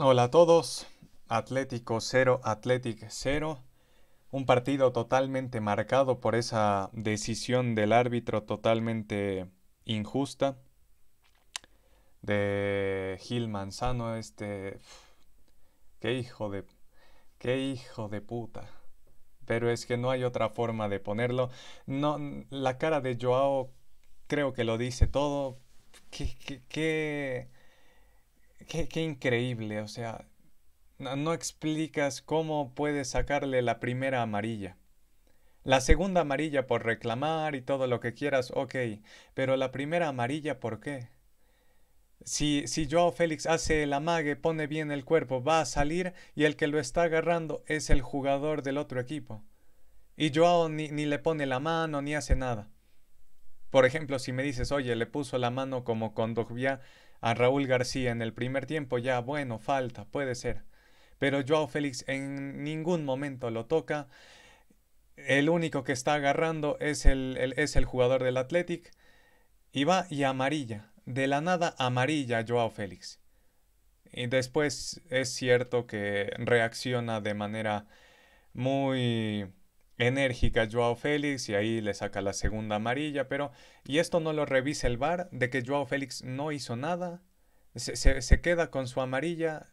Hola a todos. Atlético 0, Atlético 0. Un partido totalmente marcado por esa decisión del árbitro totalmente injusta de Gil Manzano, este qué hijo de qué hijo de puta. Pero es que no hay otra forma de ponerlo. No la cara de Joao creo que lo dice todo. ¿Qué, qué qué, increíble, o sea, no, explicas cómo puedes sacarle la primera amarilla. La segunda amarilla por reclamar y todo lo que quieras, ok, pero la primera amarilla por qué? Si, si Joao Félix hace el amague, pone bien el cuerpo, va a salir y el que lo está agarrando es el jugador del otro equipo. Y Joao ni, ni le pone la mano ni hace nada. Por ejemplo, si me dices, oye, le puso la mano como con Dogbia, a Raúl García en el primer tiempo ya, bueno, falta, puede ser. Pero Joao Félix en ningún momento lo toca. El único que está agarrando es el, es el jugador del Athletic. Y va y amarilla. De la nada amarilla Joao Félix. Y después es cierto que reacciona de manera muy enérgica Joao Félix y ahí le saca la segunda amarilla, pero y esto no lo revisa el VAR de que Joao Félix no hizo nada, se, queda con su amarilla,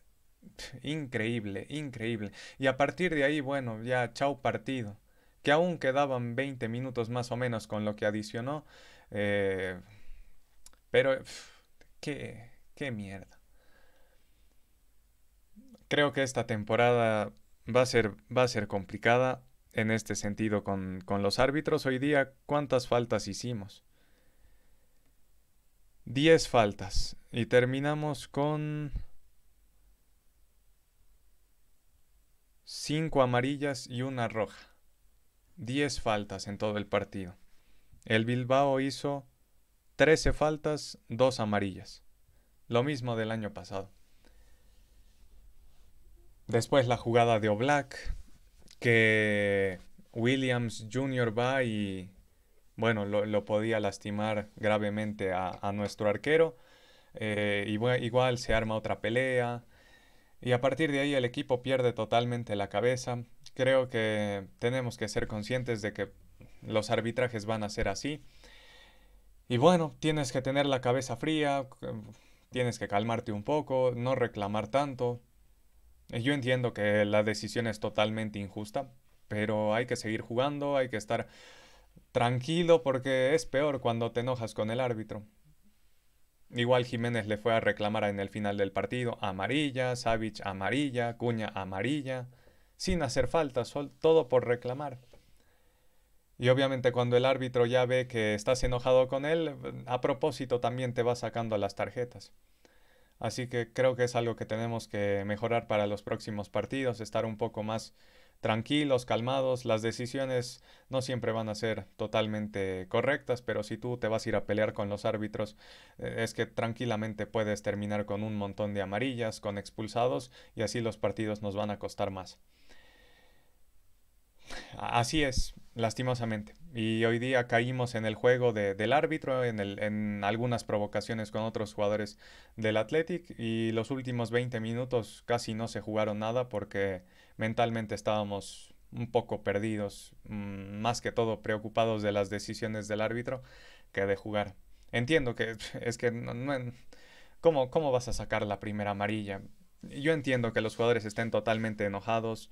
increíble, increíble. Y a partir de ahí, bueno, ya chau partido, que aún quedaban 20 minutos más o menos con lo que adicionó, eh, pero qué, qué mierda. Creo que esta temporada va a ser, va a ser complicada en este sentido con, los árbitros hoy día, ¿cuántas faltas hicimos? 10 faltas. Y terminamos con cinco amarillas y una roja. 10 faltas en todo el partido. El Bilbao hizo 13 faltas, dos amarillas. Lo mismo del año pasado. Después la jugada de Oblak, que Williams Jr. va y, bueno, lo, podía lastimar gravemente a, nuestro arquero. Eh, y igual se arma otra pelea. Y a partir de ahí el equipo pierde totalmente la cabeza. Creo que tenemos que ser conscientes de que los arbitrajes van a ser así. Y bueno, tienes que tener la cabeza fría, tienes que calmarte un poco, no reclamar tanto, eh, yo entiendo que la decisión es totalmente injusta, pero hay que seguir jugando, hay que estar tranquilo porque es peor cuando te enojas con el árbitro. Igual Jiménez le fue a reclamar en el final del partido amarilla, Savich amarilla, Cuña amarilla, sin hacer falta, todo por reclamar. Y obviamente cuando el árbitro ya ve que estás enojado con él, a propósito también te va sacando las tarjetas. Así que creo que es algo que tenemos que mejorar para los próximos partidos, estar un poco más tranquilos, calmados. Las decisiones no siempre van a ser totalmente correctas, pero si tú te vas a ir a pelear con los árbitros, eh, es que tranquilamente puedes terminar con un montón de amarillas, con expulsados, y así los partidos nos van a costar más. Así es, Lastimosamente. Y hoy día caímos en el juego del árbitro, en, el, en, algunas provocaciones con otros jugadores del Athletic y los últimos 20 minutos casi no se jugaron nada porque mentalmente estábamos un poco perdidos, mm, más que todo preocupados de las decisiones del árbitro que de jugar. Entiendo que es que ¿cómo, ¿cómo vas a sacar la primera amarilla? Yo entiendo que los jugadores estén totalmente enojados,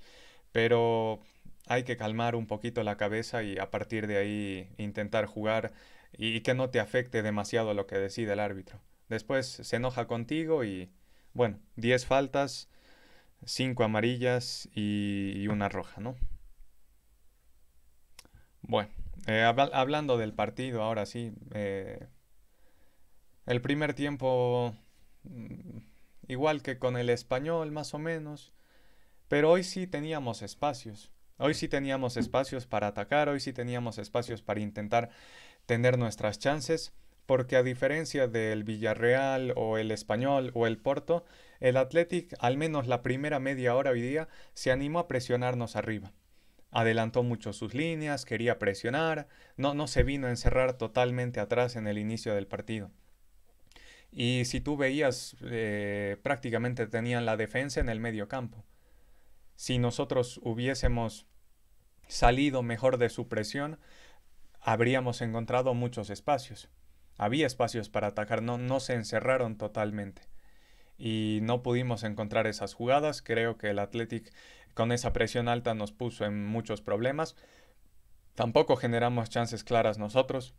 pero hay que calmar un poquito la cabeza y a partir de ahí intentar jugar y, que no te afecte demasiado lo que decide el árbitro. Después se enoja contigo y, bueno, 10 faltas, 5 amarillas y, una roja, ¿no? Bueno, eh, hablando del partido ahora sí, eh, el primer tiempo mm, igual que con el español más o menos, pero hoy sí teníamos espacios. Hoy sí teníamos espacios para atacar, hoy sí teníamos espacios para intentar tener nuestras chances, porque a diferencia del Villarreal o el Español o el Porto, el Athletic, al menos la primera media hora hoy día, se animó a presionarnos arriba. Adelantó mucho sus líneas, quería presionar, no, no se vino a encerrar totalmente atrás en el inicio del partido. Y si tú veías, eh, prácticamente tenían la defensa en el medio campo si nosotros hubiésemos salido mejor de su presión, habríamos encontrado muchos espacios. Había espacios para atacar, no, se encerraron totalmente. Y no pudimos encontrar esas jugadas. Creo que el Athletic con esa presión alta nos puso en muchos problemas. Tampoco generamos chances claras nosotros.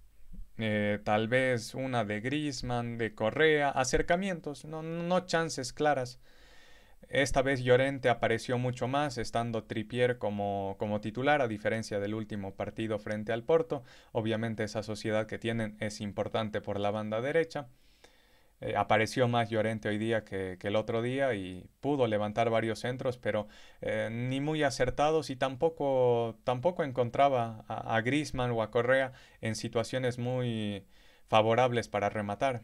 Eh, tal vez una de Grisman, de Correa, acercamientos, no chances claras. Esta vez Llorente apareció mucho más, estando Tripier como, como titular, a diferencia del último partido frente al Porto. Obviamente esa sociedad que tienen es importante por la banda derecha. Eh, apareció más Llorente hoy día que, el otro día y pudo levantar varios centros, pero eh, ni muy acertados y tampoco, tampoco encontraba a, a Grisman o a Correa en situaciones muy favorables para rematar.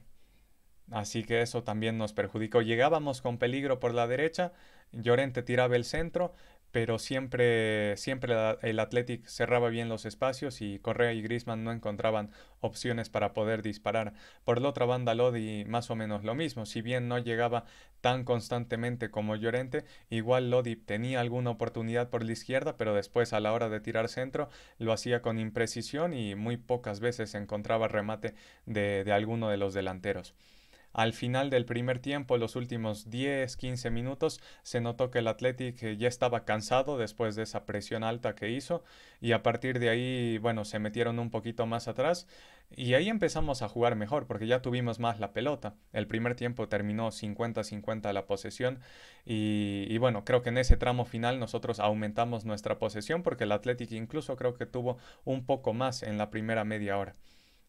Así que eso también nos perjudicó. Llegábamos con peligro por la derecha, Llorente tiraba el centro, pero siempre, siempre el Athletic cerraba bien los espacios y Correa y Grisman no encontraban opciones para poder disparar. Por la otra banda, Lodi más o menos lo mismo, si bien no llegaba tan constantemente como Llorente, igual Lodi tenía alguna oportunidad por la izquierda, pero después a la hora de tirar centro lo hacía con imprecisión y muy pocas veces encontraba remate de alguno de los delanteros. Al final del primer tiempo, los últimos 10-15 minutos, se notó que el Athletic eh, ya estaba cansado después de esa presión alta que hizo y a partir de ahí, bueno, se metieron un poquito más atrás y ahí empezamos a jugar mejor porque ya tuvimos más la pelota. El primer tiempo terminó 50-50 la posesión y, bueno, creo que en ese tramo final nosotros aumentamos nuestra posesión porque el Athletic incluso creo que tuvo un poco más en la primera media hora.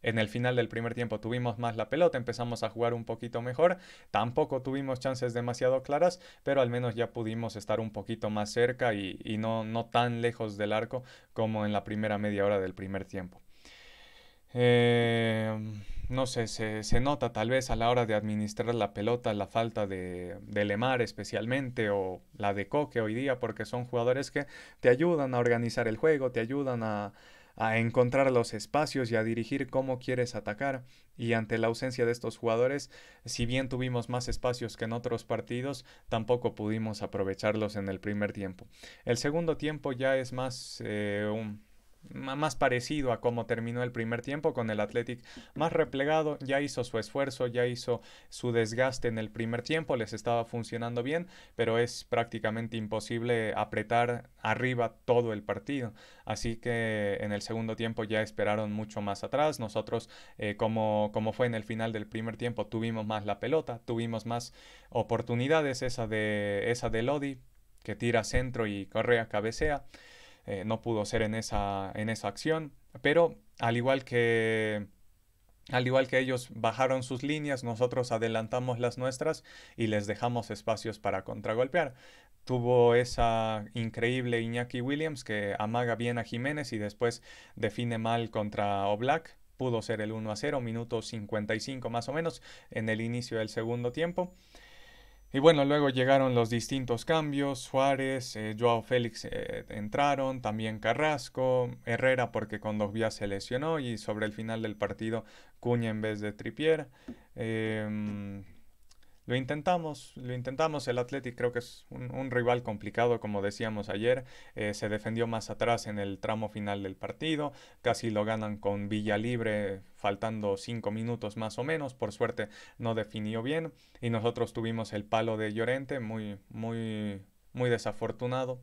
En el final del primer tiempo tuvimos más la pelota, empezamos a jugar un poquito mejor, tampoco tuvimos chances demasiado claras, pero al menos ya pudimos estar un poquito más cerca y, no, no tan lejos del arco como en la primera media hora del primer tiempo. Eh, no sé, se, nota tal vez a la hora de administrar la pelota la falta de, de, Lemar especialmente o la de Coque hoy día porque son jugadores que te ayudan a organizar el juego, te ayudan a, a encontrar los espacios y a dirigir cómo quieres atacar. Y ante la ausencia de estos jugadores, si bien tuvimos más espacios que en otros partidos, tampoco pudimos aprovecharlos en el primer tiempo. El segundo tiempo ya es más eh, un más parecido a cómo terminó el primer tiempo con el Athletic más replegado, ya hizo su esfuerzo, ya hizo su desgaste en el primer tiempo, les estaba funcionando bien, pero es prácticamente imposible apretar arriba todo el partido. Así que en el segundo tiempo ya esperaron mucho más atrás, nosotros eh, como, como fue en el final del primer tiempo tuvimos más la pelota, tuvimos más oportunidades, esa de, esa de Lodi que tira centro y Correa cabecea. Eh, no pudo ser en esa, acción, pero al igual que... Al igual que ellos bajaron sus líneas, nosotros adelantamos las nuestras y les dejamos espacios para contragolpear. Tuvo esa increíble Iñaki Williams que amaga bien a Jiménez y después define mal contra Oblak. Pudo ser el 1 a 0, minuto 55 más o menos, en el inicio del segundo tiempo. Y bueno, luego llegaron los distintos cambios, Suárez, eh, Joao Félix eh, entraron, también Carrasco, Herrera porque con dos vías se lesionó y sobre el final del partido Cuña en vez de Tripiera. Em, lo intentamos, lo intentamos. El Athletic creo que es un, rival complicado, como decíamos ayer. Eh, se defendió más atrás en el tramo final del partido. Casi lo ganan con Villa Libre, faltando cinco minutos más o menos. Por suerte no definió bien. Y nosotros tuvimos el palo de Llorente, muy, muy, muy desafortunado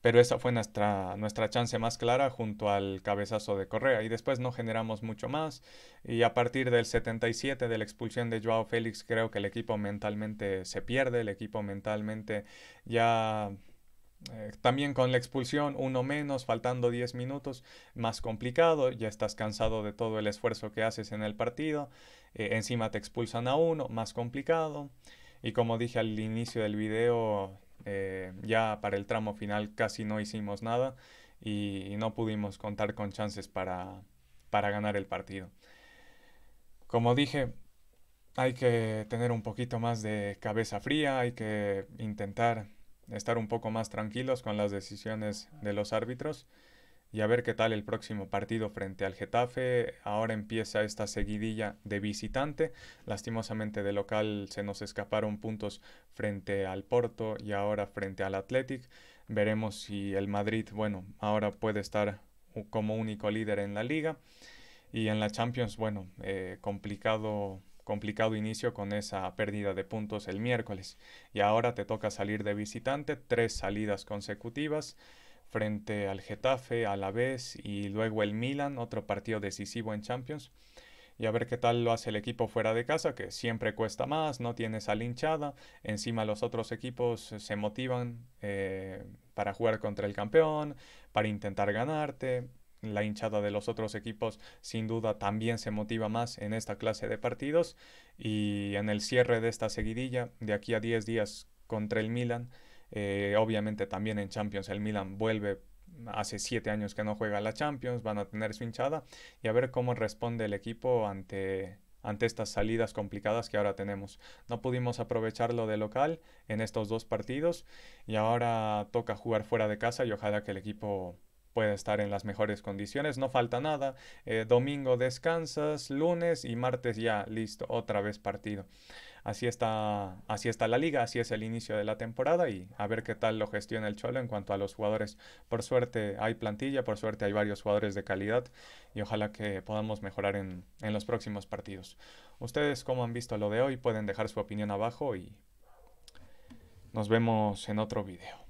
pero esa fue nuestra, nuestra chance más clara junto al cabezazo de Correa. Y después no generamos mucho más. Y a partir del 77 de la expulsión de Joao Félix, creo que el equipo mentalmente se pierde, el equipo mentalmente ya... Eh, también con la expulsión, uno menos, faltando 10 minutos, más complicado, ya estás cansado de todo el esfuerzo que haces en el partido, eh, encima te expulsan a uno, más complicado. Y como dije al inicio del video, eh, ya para el tramo final casi no hicimos nada y, no pudimos contar con chances para, para ganar el partido. Como dije, hay que tener un poquito más de cabeza fría, hay que intentar estar un poco más tranquilos con las decisiones de los árbitros y a ver qué tal el próximo partido frente al Getafe. Ahora empieza esta seguidilla de visitante. Lastimosamente de local se nos escaparon puntos frente al Porto y ahora frente al Athletic. Veremos si el Madrid, bueno, ahora puede estar como único líder en la liga. Y en la Champions, bueno, eh, complicado complicado inicio con esa pérdida de puntos el miércoles. Y ahora te toca salir de visitante, tres salidas consecutivas frente al Getafe, a la vez y luego el Milan, otro partido decisivo en Champions. Y a ver qué tal lo hace el equipo fuera de casa, que siempre cuesta más, no tienes la hinchada, encima los otros equipos se motivan eh, para jugar contra el campeón, para intentar ganarte. La hinchada de los otros equipos sin duda también se motiva más en esta clase de partidos y en el cierre de esta seguidilla, de aquí a 10 días contra el Milan, eh, obviamente también en Champions el Milan vuelve, hace siete años que no juega la Champions, van a tener su hinchada y a ver cómo responde el equipo ante, ante estas salidas complicadas que ahora tenemos. No pudimos aprovecharlo de local en estos dos partidos y ahora toca jugar fuera de casa y ojalá que el equipo pueda estar en las mejores condiciones, no falta nada, eh, domingo descansas, lunes y martes ya listo, otra vez partido así está, así está la liga, así es el inicio de la temporada y a ver qué tal lo gestiona el Cholo en cuanto a los jugadores. Por suerte hay plantilla, por suerte hay varios jugadores de calidad y ojalá que podamos mejorar en, en los próximos partidos. Ustedes, como han visto lo de hoy, pueden dejar su opinión abajo y nos vemos en otro video.